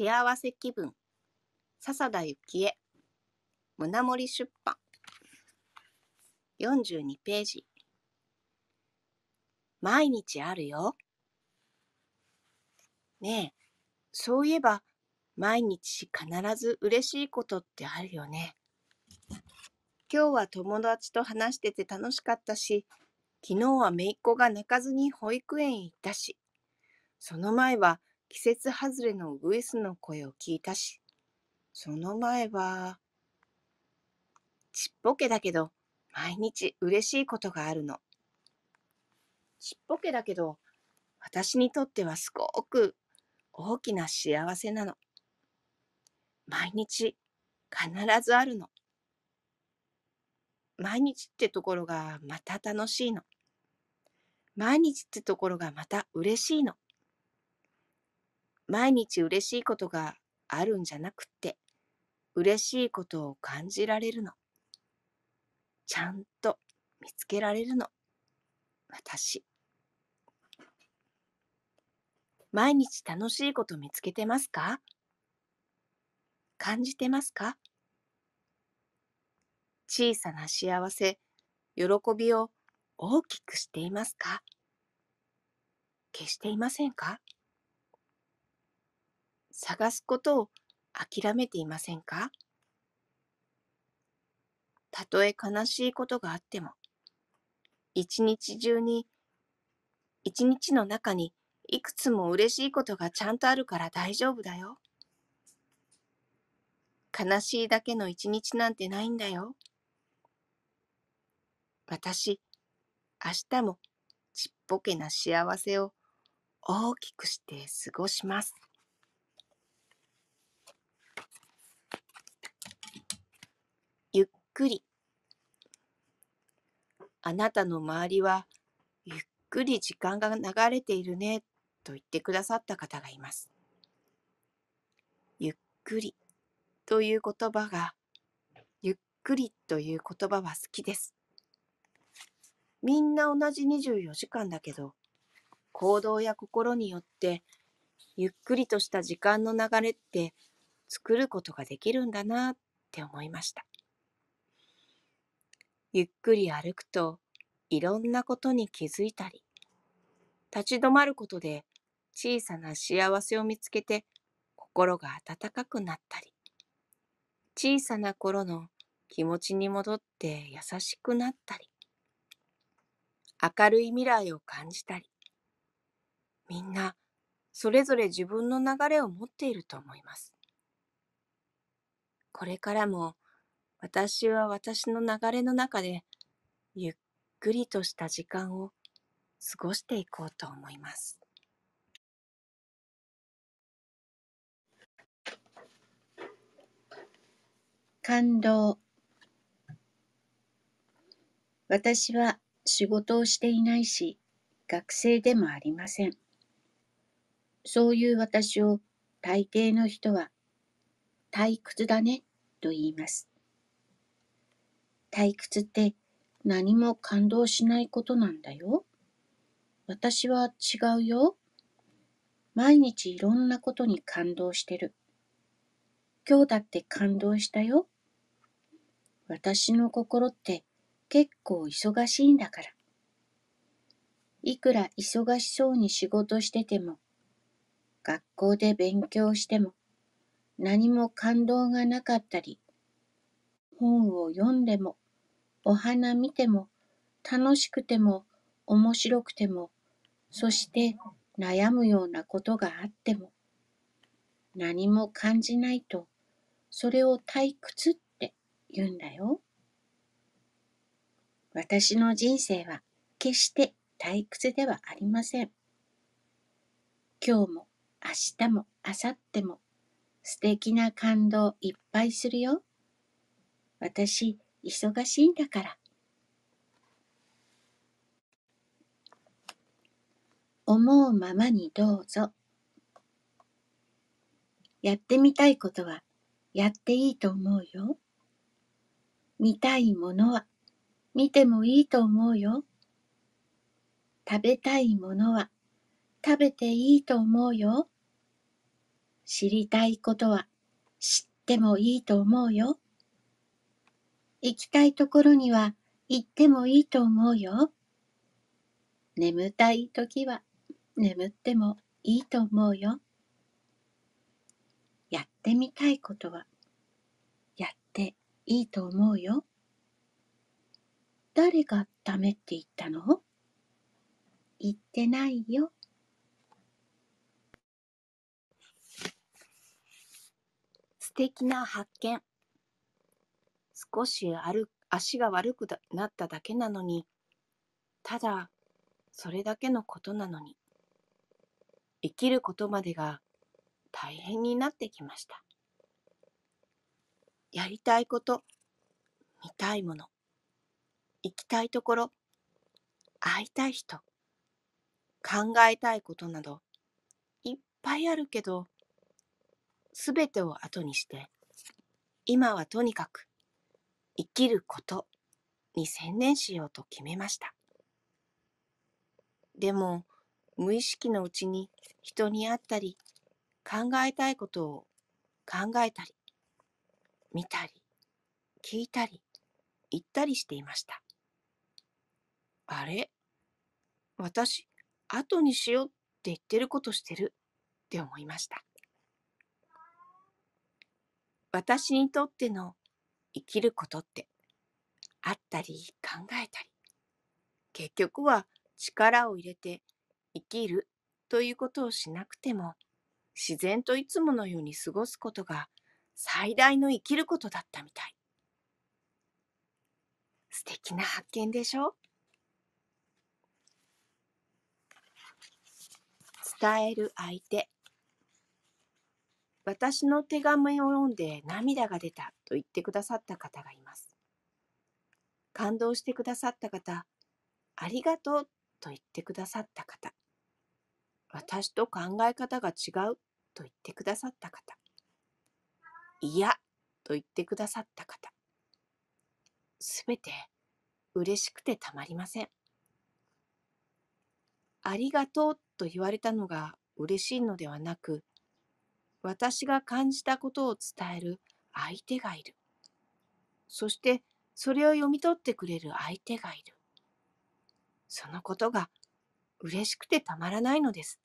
幸せ気分笹田幸恵胸森出版42ページ毎日あるよねえそういえば毎日必ず嬉しいことってあるよね今日は友達と話してて楽しかったし昨日は姪っ子が泣かずに保育園行ったしその前は季節外れのウグイスの声を聞いたし、その前は、ちっぽけだけど、毎日嬉しいことがあるの。ちっぽけだけど、私にとってはすごく大きな幸せなの。毎日必ずあるの。毎日ってところがまた楽しいの。毎日ってところがまた嬉しいの。毎日嬉しいことがあるんじゃなくって嬉しいことを感じられるのちゃんと見つけられるの私毎日楽しいこと見つけてますか感じてますか小さな幸せ喜びを大きくしていますか消していませんか探すことを諦めていませんかたとえ悲しいことがあっても、一日中に、一日の中にいくつも嬉しいことがちゃんとあるから大丈夫だよ。悲しいだけの一日なんてないんだよ。私、明日もちっぽけな幸せを大きくして過ごします。くり。あなたの周りはゆっくり時間が流れているねと言ってくださった方がいます。ゆっくりという言葉が、ゆっくりという言葉は好きです。みんな同じ24時間だけど、行動や心によってゆっくりとした時間の流れって作ることができるんだなって思いました。ゆっくり歩くといろんなことに気づいたり、立ち止まることで小さな幸せを見つけて心が温かくなったり、小さな頃の気持ちに戻って優しくなったり、明るい未来を感じたり、みんなそれぞれ自分の流れを持っていると思います。これからも私は私の流れの中でゆっくりとした時間を過ごしていこうと思います。感動私は仕事をしていないし学生でもありませんそういう私を大抵の人は退屈だねと言います退屈って何も感動しないことなんだよ。私は違うよ。毎日いろんなことに感動してる。今日だって感動したよ。私の心って結構忙しいんだから。いくら忙しそうに仕事してても、学校で勉強しても、何も感動がなかったり本を読んでも、お花見ても、楽しくても、面白くても、そして悩むようなことがあっても、何も感じないと、それを退屈って言うんだよ。私の人生は決して退屈ではありません。今日も明日も明後日も素敵な感動いっぱいするよ。私、忙しいんだから。思うままにどうぞ。やってみたいことはやっていいと思うよ。見たいものは見てもいいと思うよ。食べたいものは食べていいと思うよ。知りたいことは知ってもいいと思うよ。行きたいところには行ってもいいと思うよ。眠たい時は眠ってもいいと思うよ。やってみたいことはやっていいと思うよ。誰がダメって言ったの言ってないよ。素敵な発見。少し歩足が悪くなっただけなのにただそれだけのことなのに生きることまでが大変になってきましたやりたいこと見たいもの行きたいところ会いたい人考えたいことなどいっぱいあるけどすべてを後にして今はとにかく生きることに専念しようと決めました。でも無意識のうちに人に会ったり考えたいことを考えたり見たり聞いたり言ったりしていました。あれ私後にしようって言ってることしてるって思いました。私にとっての生きることってあったり考えたり結局は力を入れて生きるということをしなくても自然といつものように過ごすことが最大の生きることだったみたい素敵な発見でしょ伝える相手私の手紙を読んで涙が出たと言ってくださった方がいます。感動してくださった方、ありがとうと言ってくださった方、私と考え方が違うと言ってくださった方、嫌と言ってくださった方、すべて嬉しくてたまりません。ありがとうと言われたのが嬉しいのではなく、私が感じたことを伝える相手がいる。そしてそれを読み取ってくれる相手がいる。そのことが嬉しくてたまらないのです。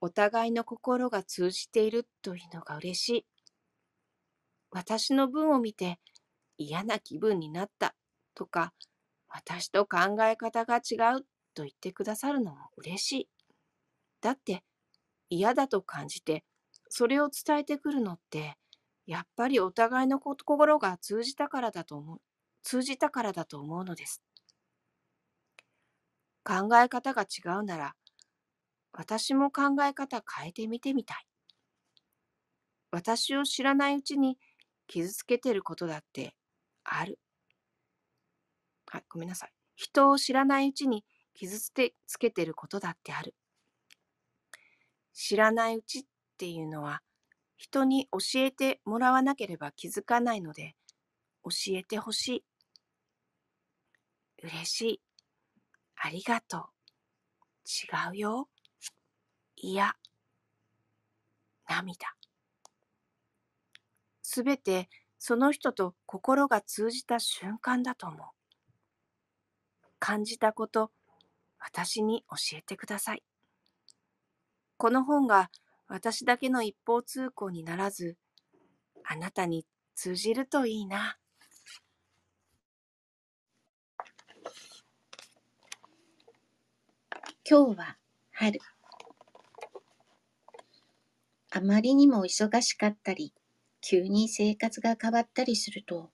お互いの心が通じているというのが嬉しい。私の文を見て嫌な気分になったとか、私と考え方が違うと言ってくださるのも嬉しい。だって嫌だと感じて、それを伝えてくるのって、やっぱりお互いの心が通じたからだと思う、通じたからだと思うのです。考え方が違うなら、私も考え方変えてみてみたい。私を知らないうちに傷つけてることだってある。はい、ごめんなさい。人を知らないうちに傷つけてることだってある。知らないうちっていうのは人に教えてもらわなければ気づかないので教えてほしい嬉しいありがとう違うよいや涙すべてその人と心が通じた瞬間だと思う感じたこと私に教えてくださいこの本が私だけの一方通行にならず、あなたに通じるといいな。今日は春。あまりにも忙しかったり、急に生活が変わったりすると、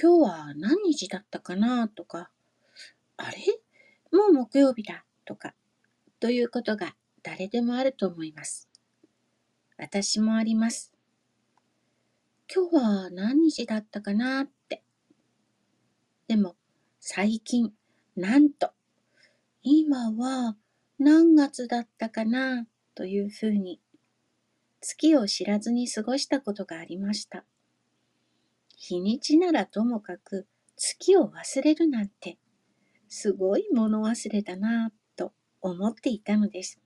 今日は何日だったかなとか、あれもう木曜日だとか、ということが誰でもあると思います。私もあります。今日は何日だったかなって。でも最近、なんと、今は何月だったかなというふうに、月を知らずに過ごしたことがありました。日にちならともかく月を忘れるなんて、すごい物忘れだなと思っていたのです。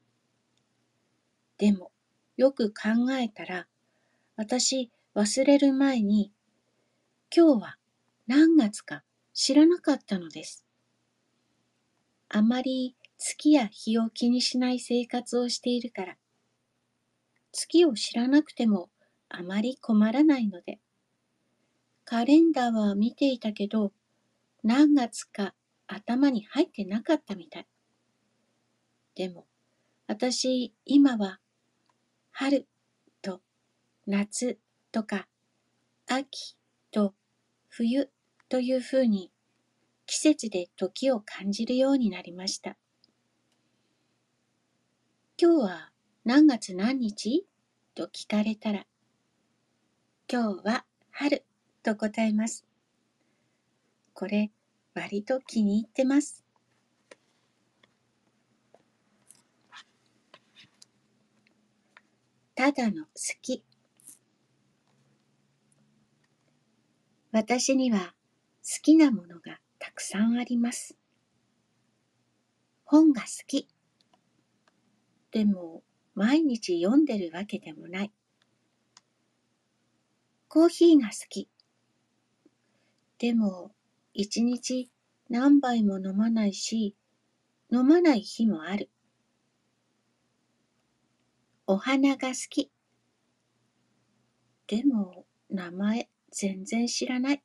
でも、よく考えたら、私忘れる前に、今日は何月か知らなかったのです。あまり月や日を気にしない生活をしているから、月を知らなくてもあまり困らないので、カレンダーは見ていたけど、何月か頭に入ってなかったみたい。でも、私今は春と夏とか秋と冬というふうに季節で時を感じるようになりました。今日は何月何日と聞かれたら、今日は春と答えます。これ割と気に入ってます。ただの好き。私には好きなものがたくさんあります。本が好き。でも毎日読んでるわけでもない。コーヒーが好き。でも一日何杯も飲まないし、飲まない日もある。お花が好き。でも、名前全然知らない。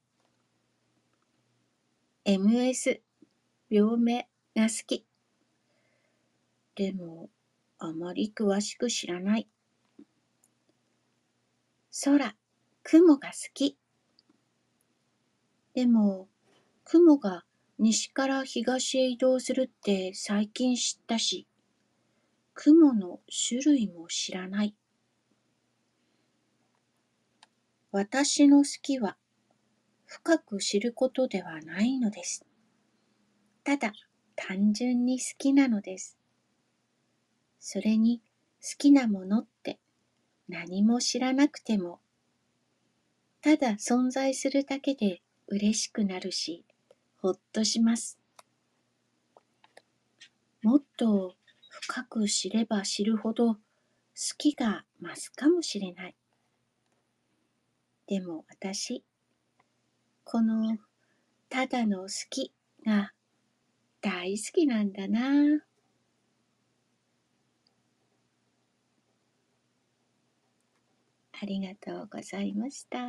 MS、病名が好き。でも、あまり詳しく知らない。空、雲が好き。でも、雲が西から東へ移動するって最近知ったし、雲の種類も知らない。私の好きは深く知ることではないのです。ただ単純に好きなのです。それに好きなものって何も知らなくても、ただ存在するだけで嬉しくなるし、ほっとします。もっと深く知れば知るほど好きが増すかもしれない。でも私、このただの好きが大好きなんだなありがとうございました。